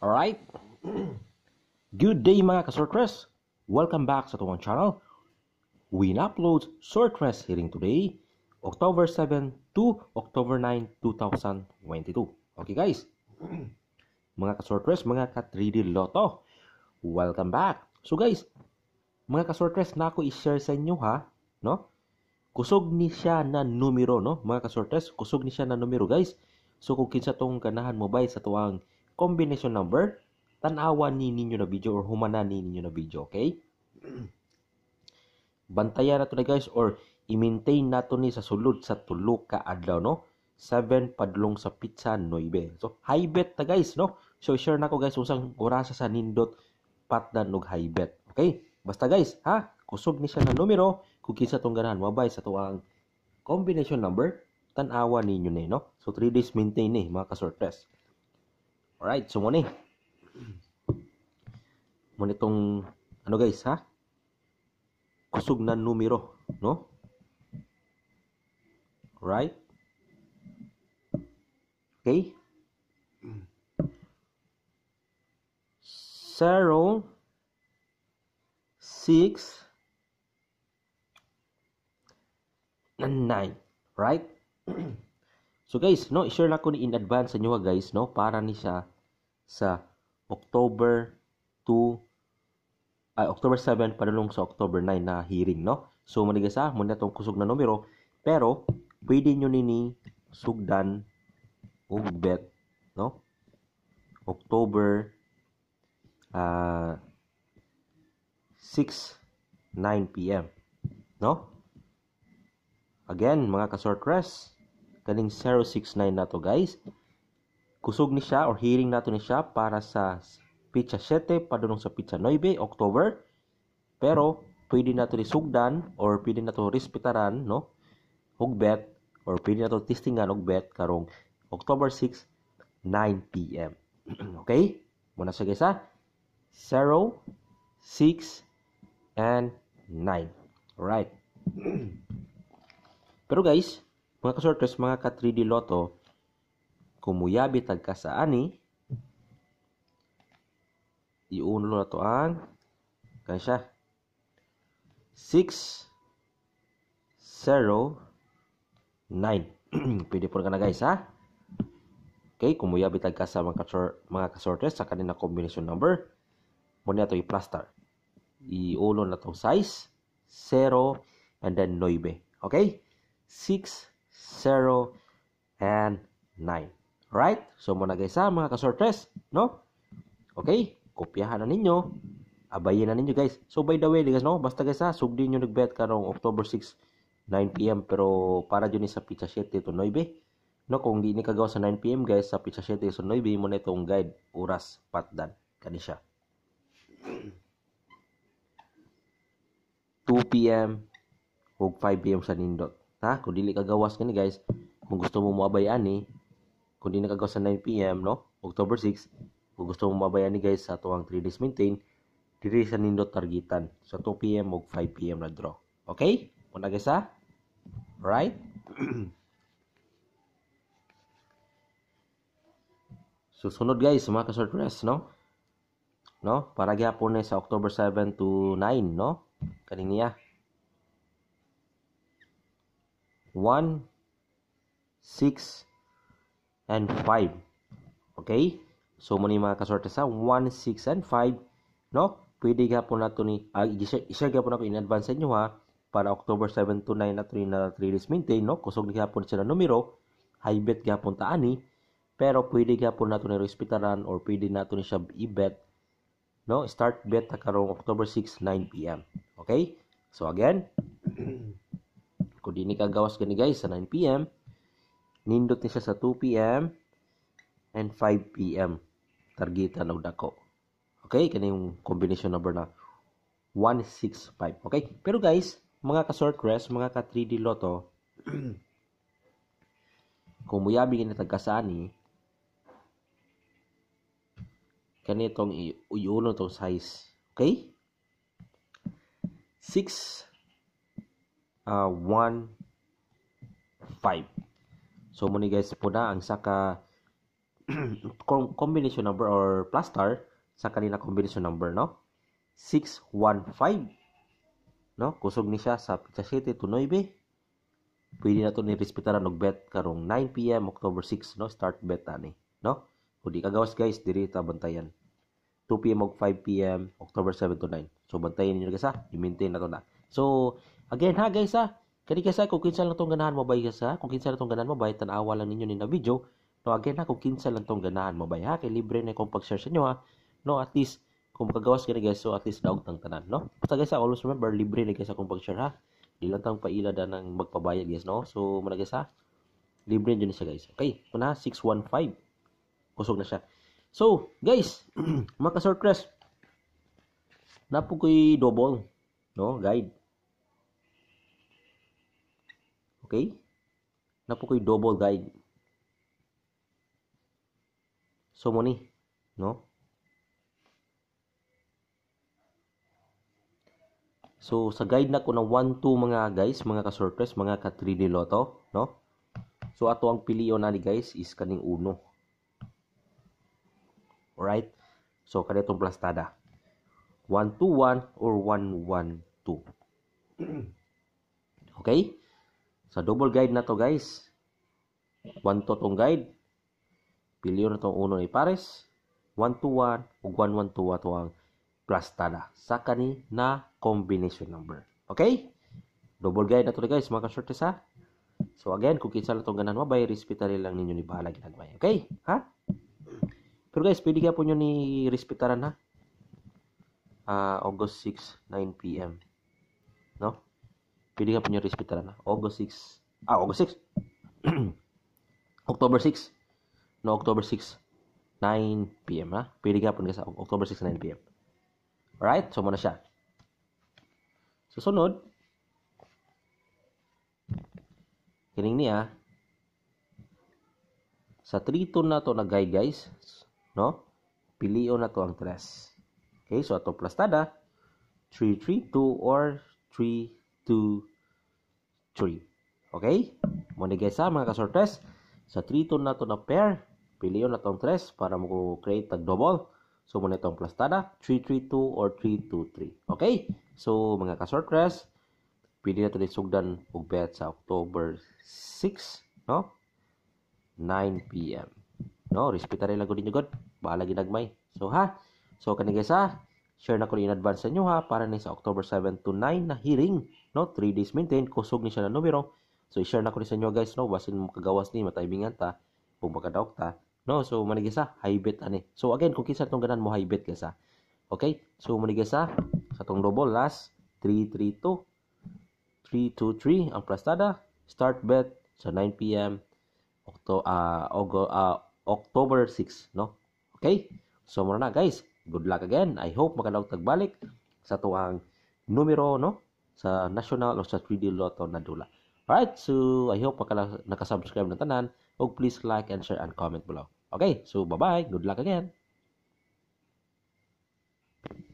Alright? Good day mga kasortres! Welcome back sa tuwang channel. We upload Sortress hearing today, October 7 to October 9, 2022. Okay guys? mga kasortres, mga ka-3D Lotto, welcome back! So guys, mga kasortres na ako i-share sa inyo ha, no? Kusog ni siya na numero, no? Mga kasortres, kusog ni siya na numero guys. So kung kinsa tong ganahan mo ba sa tuwang combination number, verb, tanawan ni ninyo na video or humana ni ninyo na video, okay? Bantayan nato na guys or i-maintain nato ni sa sulod sa tulo ka adlaw no. 7 padlong sa pizza 9. So high bet ta guys no. So share nako guys unsang orasa sa nindot patdan og high bet. Okay? Basta guys ha, kusog ni siya na numero kung kinsa tong ganahan mabay sa tuang combination number tan-awa ninyo ni no. So 3 days maintain eh, mga ka-sortes. Alright, so muna eh. Muna itong, ano guys ha? Kusog na numero, no? Right Okay? Zero, six, and nine, right? So guys, no, i-share na ko ni in advance sa inyo guys, no, para ni sa sa October 2 ay uh, October 7 padulong sa October 9 na hearing, no. So maniga sa mo na tong kusog na numero, pero pwede niyo nini sugdan ug bet, no? October uh, 6 9 PM, no? Again, mga ka-short Kaning 069 na to guys. Kusog ni siya or hearing nato ni siya para sa pitsa 7 padulong sa pitsa 9 October. Pero pwede nato ni sugdan or pwede nato respetaran no. Hugbet or pwede nato testingan hugbet karong October 6 9 PM. okay? Muna sa guys ha. 0 6 and 9. Alright. Pero guys, mga kasorters, mga ka 3D Lotto, kumuyabi tagka sa ani, iunlo na to ang kansya. 6, 0, 9. Pwede po ka na guys ha. Okay, kumuyabi tagka sa mga, kasor mga kasorters sa kanina combination number. Muna ito i-plaster. Iulo na to size, 0, and then 9. Okay? 6, 0, and 9. Right? So, muna guys ha, mga kasortres. No? Okay? Kopyahan na ninyo. Abayin na ninyo guys. So, by the way, guys, no? Basta guys ha, sugdin nyo nagbet ka noong October 6, 9pm. Pero, para dyan eh sa pizza 7 to 9. No, kung di ni kagawa sa 9pm guys, sa pizza 7 to 9 mo na itong guide. Oras, patdan. Kani siya. 2 p.m. o 5 p.m. sa nindot ha kung dili kagawas kani guys kung gusto mo moabayan ni eh, kung dili nakagawas sa 9 pm no October 6 kung gusto mo moabayan ni guys sa tuwang 3 days maintain diri sa nindo targetan sa 2 pm ug 5 pm na draw okay muna guys ha right susunod guys mga ka-short rest no no para gyapon ni sa October 7 to 9 no kaning niya 1 6 and 5 okay so muna yung mga kasorte sa 1 6 and 5 no pwede ka po nato ni uh, i-share ka po nato in advance sa inyo ha para October 7 to 9 3 na 3 release maintain no kusog ni hapon sila numero high bet gapon ta ani pero pwede gapon nato ni respetaran or pwede nato ni siya i-bet no start bet ta karong October 6 9 pm okay so again kung di ni kagawas gani guys sa 9pm, nindot ni siya sa 2pm and 5pm. Targetan og dako. Okay, kani yung combination number na 165. Okay? Pero guys, mga ka-short rest, mga ka-3D loto, kung muyabing ni tagkasani, kanitong iuno tong size. Okay? 6 uh, 15 so muni guys po na ang saka combination number or plus star sa kanila combination number no 615 no kusog ni siya sa pizza city to 9 pwede na to ni respetaran og bet karong 9 pm October 6 no start bet ani no kung kagawas guys diri ta bantayan 2 pm og 5 pm October 7 to 9 so bantayan niyo guys ha i-maintain na to na so Again ha guys ha, kani kaysa kung kinsa lang tong ganahan mabay sa, kung kinsa lang tong ganahan mabay tan-awa lang ninyo ni na video. No again ha kung kinsa lang tong ganahan mabay ha kay libre na kong pag-share sa inyo ha. No at least kung makagawas kani guys so at least daog tang tanan no. Basta guys ha, always remember libre na guys akong pag-share ha. Di lang tang paila da nang magpabayad guys no. So mga guys ha. Libre na siya guys. Okay, una 615. Kusog na siya. So, guys, maka ka-surplus, napukoy double, no, guide. okay na po koy double guide so mo no So, sa guide na ko na 1-2 mga guys, mga ka-surprise, mga ka-3D Lotto, no? So, ato ang piliyon na ni guys is kaning uno. Alright? So, kanitong plastada. 1-2-1 or 1-1-2. okay? Sa double guide na to guys. 1 to tong guide. Pilyo na tong uno ni Pares. 1 to 1 o 1 1 to 1 to ang plastada sa kani na combination number. Okay? Double guide na to guys mga ka-shortes So again, kung kinsa lang tong ganan by respetary lang ninyo ni bahala ginagmay. Okay? Ha? Pero guys, pwede ka po nyo ni respetaran ha. Uh, August 6, 9 p.m pwede ka po nyo respetaran. August 6. Ah, August 6. October 6. No, October 6. 9 p.m. Ha? Pwede ka po sa October 6, 9 p.m. Alright? So, muna siya. Susunod. Kining niya. Sa triton na to na guy guys. No? Pilio na to ang 3. Okay? So, ato plastada. 332 or 3 2 3. Okay? Muna guys ha, mga kasortes. Sa 3 tone na to na pair, pili yun na tong 3 para mo create tag double. So, muna itong plastada, 332 or 323. Okay? So, mga kasortres, pili na to ni Sugdan og bet sa October 6, no? 9 p.m. No, respeta rin lang ko ninyo God. Bahala ginagmay. So, ha? So, kanigay sa share na ko in advance sa inyo ha para ni sa October 7 to 9 na hearing no 3 days maintain kusog ni siya na numero so i-share na ko ni sa inyo guys no basin makagawas ni matibingan ta kung makadaok ta no so manigisa high bet ani so again kung kinsa tong ganan mo high bet kesa okay so manigisa sa tong double last 332 323 ang plastada start bet sa 9 pm Octo, uh, Ogo, uh, October 6 no okay so muna na guys Good luck again. I hope makanaw tagbalik sa tuang numero no sa national o sa 3D Lotto na dula. Alright, so I hope makala, nakasubscribe na tanan. O please like and share and comment below. Okay, so bye-bye. Good luck again.